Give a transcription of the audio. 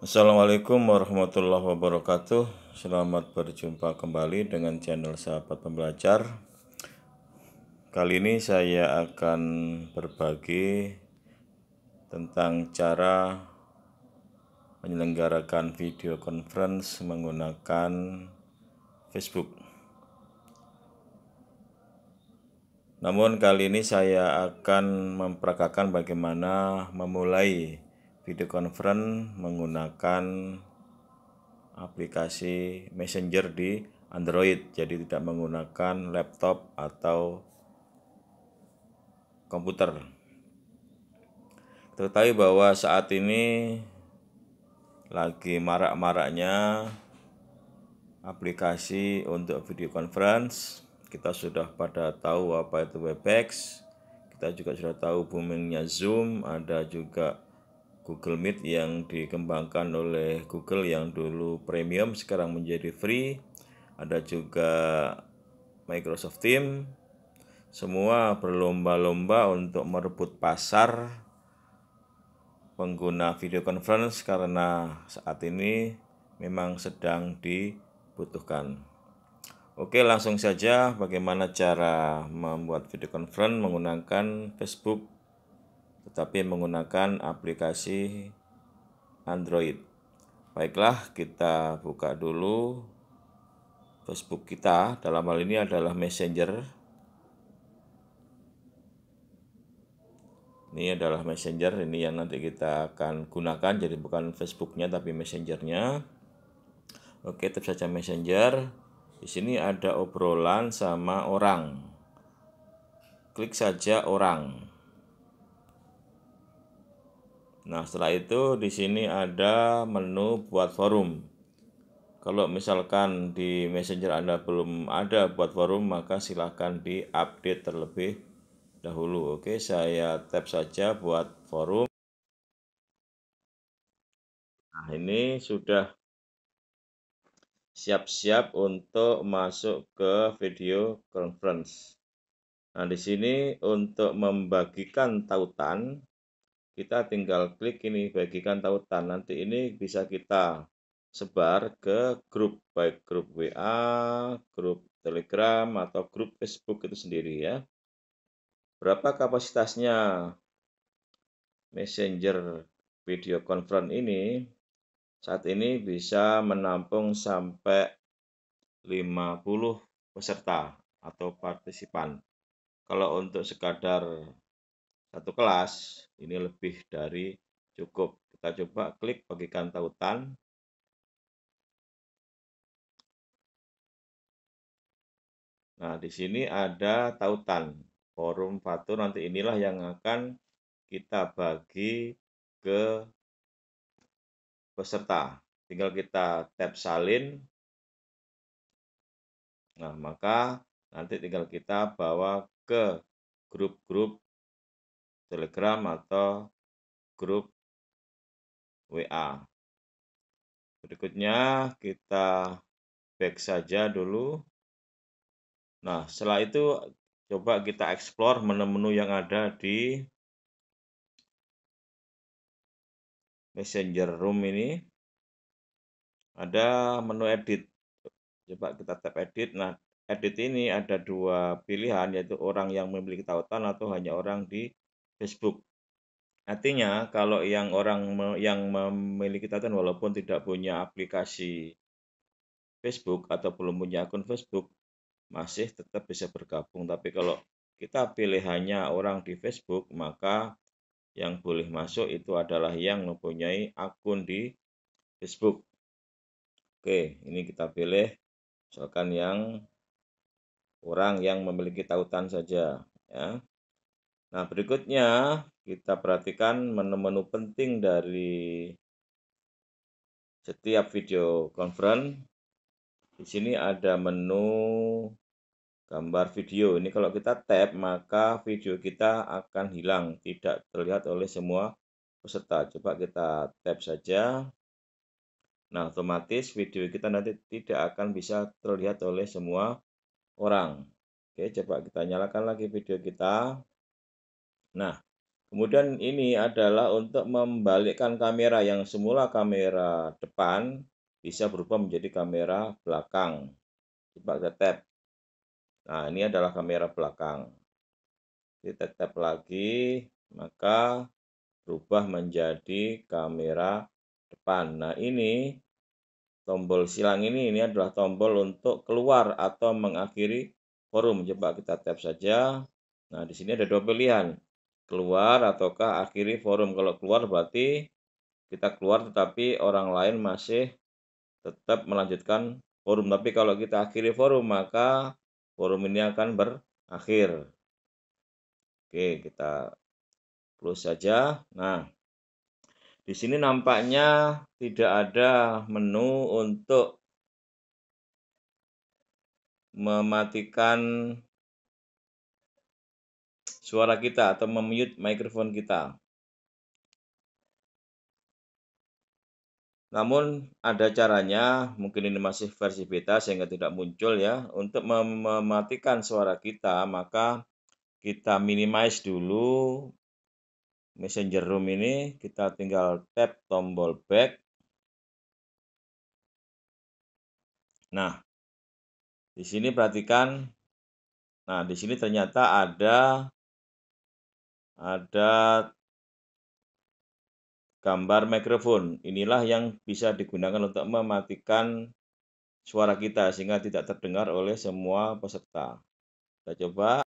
Assalamualaikum warahmatullahi wabarakatuh. Selamat berjumpa kembali dengan channel Sahabat Pembelajar. Kali ini saya akan berbagi tentang cara menyelenggarakan video conference menggunakan Facebook. Namun kali ini saya akan memperagakan bagaimana memulai video conference menggunakan aplikasi Messenger di Android, jadi tidak menggunakan laptop atau komputer. Ketahui bahwa saat ini lagi marak-maraknya aplikasi untuk video conference. Kita sudah pada tahu apa itu Webex. Kita juga sudah tahu boomingnya Zoom, ada juga Google Meet yang dikembangkan oleh Google yang dulu premium sekarang menjadi free. Ada juga Microsoft Team. Semua berlomba-lomba untuk merebut pasar pengguna video conference karena saat ini memang sedang dibutuhkan. Oke, langsung saja bagaimana cara membuat video conference menggunakan Facebook tetapi menggunakan aplikasi Android. Baiklah, kita buka dulu Facebook kita. Dalam hal ini adalah Messenger. Ini adalah Messenger, ini yang nanti kita akan gunakan. Jadi bukan Facebooknya, tapi Messengernya. Oke, tetap saja Messenger. Di sini ada obrolan sama orang. Klik saja orang. Nah, setelah itu di sini ada menu buat forum. Kalau misalkan di Messenger Anda belum ada buat forum, maka silahkan di-update terlebih dahulu. Oke, saya tap saja buat forum. Nah, ini sudah siap-siap untuk masuk ke video conference. Nah, di sini untuk membagikan tautan kita tinggal klik ini bagikan tautan nanti ini bisa kita sebar ke grup baik grup WA, grup Telegram atau grup Facebook itu sendiri ya. Berapa kapasitasnya Messenger video conference ini? Saat ini bisa menampung sampai 50 peserta atau partisipan. Kalau untuk sekadar satu kelas ini lebih dari cukup kita coba klik bagikan tautan nah di sini ada tautan forum fatur nanti inilah yang akan kita bagi ke peserta tinggal kita tap salin nah maka nanti tinggal kita bawa ke grup-grup Telegram atau grup WA. Berikutnya kita back saja dulu. Nah, setelah itu coba kita explore menu-menu yang ada di Messenger Room ini. Ada menu edit. Coba kita tap edit. Nah, edit ini ada dua pilihan yaitu orang yang memiliki tautan atau hanya orang di Facebook. Artinya kalau yang orang yang memiliki tatan walaupun tidak punya aplikasi Facebook atau belum punya akun Facebook masih tetap bisa bergabung. Tapi kalau kita pilih hanya orang di Facebook maka yang boleh masuk itu adalah yang mempunyai akun di Facebook. Oke, ini kita pilih misalkan yang orang yang memiliki tautan saja ya Nah, berikutnya kita perhatikan menu-menu penting dari setiap video conference. Di sini ada menu gambar video. Ini kalau kita tap maka video kita akan hilang, tidak terlihat oleh semua peserta. Coba kita tap saja. Nah, otomatis video kita nanti tidak akan bisa terlihat oleh semua orang. Oke, coba kita nyalakan lagi video kita. Nah, kemudian ini adalah untuk membalikkan kamera yang semula kamera depan bisa berubah menjadi kamera belakang. Coba kita tap. Nah, ini adalah kamera belakang. Kita tap lagi, maka berubah menjadi kamera depan. Nah, ini tombol silang ini ini adalah tombol untuk keluar atau mengakhiri forum. Coba kita tap saja. Nah, di sini ada dua pilihan keluar ataukah akhiri forum. Kalau keluar berarti kita keluar tetapi orang lain masih tetap melanjutkan forum. Tapi kalau kita akhiri forum maka forum ini akan berakhir. Oke, kita close saja. Nah, di sini nampaknya tidak ada menu untuk mematikan suara kita atau memute mikrofon kita. Namun ada caranya, mungkin ini masih versi beta sehingga tidak muncul ya. Untuk mematikan suara kita, maka kita minimize dulu messenger room ini. Kita tinggal tap tombol back. Nah, di sini perhatikan. Nah, di sini ternyata ada ada gambar mikrofon. Inilah yang bisa digunakan untuk mematikan suara kita sehingga tidak terdengar oleh semua peserta. Kita coba